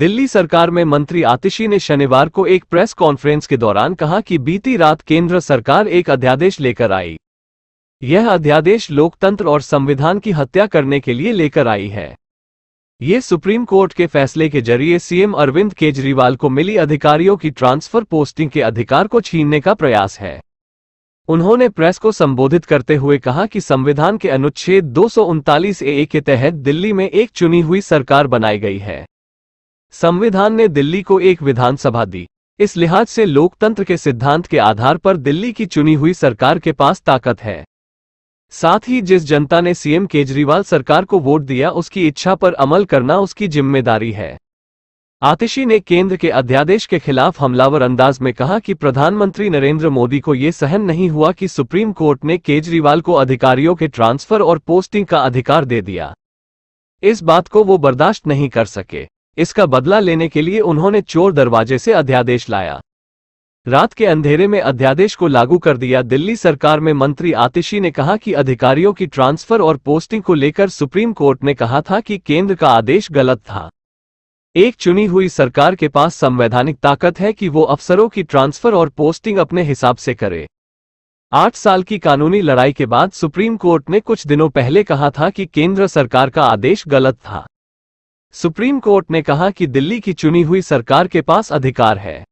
दिल्ली सरकार में मंत्री आतिशी ने शनिवार को एक प्रेस कॉन्फ्रेंस के दौरान कहा कि बीती रात केंद्र सरकार एक अध्यादेश लेकर आई यह अध्यादेश लोकतंत्र और संविधान की हत्या करने के लिए लेकर आई है ये सुप्रीम कोर्ट के फैसले के जरिए सीएम अरविंद केजरीवाल को मिली अधिकारियों की ट्रांसफर पोस्टिंग के अधिकार को छीनने का प्रयास है उन्होंने प्रेस को संबोधित करते हुए कहा कि संविधान के अनुच्छेद दो ए के तहत दिल्ली में एक चुनी हुई सरकार बनाई गई है संविधान ने दिल्ली को एक विधानसभा दी इस लिहाज से लोकतंत्र के सिद्धांत के आधार पर दिल्ली की चुनी हुई सरकार के पास ताकत है साथ ही जिस जनता ने सीएम केजरीवाल सरकार को वोट दिया उसकी इच्छा पर अमल करना उसकी जिम्मेदारी है आतिशी ने केंद्र के अध्यादेश के खिलाफ हमलावर अंदाज में कहा कि प्रधानमंत्री नरेंद्र मोदी को ये सहन नहीं हुआ कि सुप्रीम कोर्ट ने केजरीवाल को अधिकारियों के ट्रांसफर और पोस्टिंग का अधिकार दे दिया इस बात को वो बर्दाश्त नहीं कर सके इसका बदला लेने के लिए उन्होंने चोर दरवाजे से अध्यादेश लाया रात के अंधेरे में अध्यादेश को लागू कर दिया दिल्ली सरकार में मंत्री आतिशी ने कहा कि अधिकारियों की ट्रांसफर और पोस्टिंग को लेकर सुप्रीम कोर्ट ने कहा था कि केंद्र का आदेश गलत था एक चुनी हुई सरकार के पास संवैधानिक ताकत है कि वो अफसरों की ट्रांसफर और पोस्टिंग अपने हिसाब से करे आठ साल की कानूनी लड़ाई के बाद सुप्रीम कोर्ट ने कुछ दिनों पहले कहा था कि केंद्र सरकार का आदेश गलत था सुप्रीम कोर्ट ने कहा कि दिल्ली की चुनी हुई सरकार के पास अधिकार है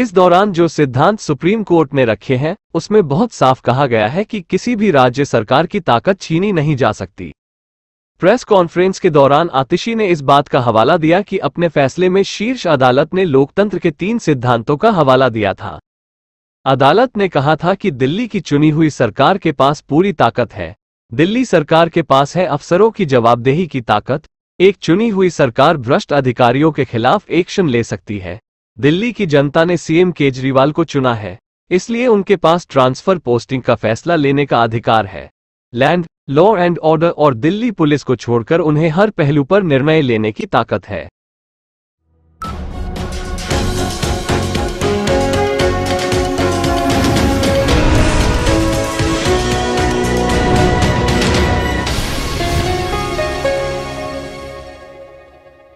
इस दौरान जो सिद्धांत सुप्रीम कोर्ट ने रखे हैं उसमें बहुत साफ कहा गया है कि किसी भी राज्य सरकार की ताकत छीनी नहीं जा सकती प्रेस कॉन्फ्रेंस के दौरान आतिशी ने इस बात का हवाला दिया कि अपने फैसले में शीर्ष अदालत ने लोकतंत्र के तीन सिद्धांतों का हवाला दिया था अदालत ने कहा था कि दिल्ली की चुनी हुई सरकार के पास पूरी ताकत है दिल्ली सरकार के पास है अफसरों की जवाबदेही की ताकत एक चुनी हुई सरकार भ्रष्ट अधिकारियों के खिलाफ एक्शन ले सकती है दिल्ली की जनता ने सीएम केजरीवाल को चुना है इसलिए उनके पास ट्रांसफर पोस्टिंग का फैसला लेने का अधिकार है लैंड लॉ एंड ऑर्डर और दिल्ली पुलिस को छोड़कर उन्हें हर पहलू पर निर्णय लेने की ताकत है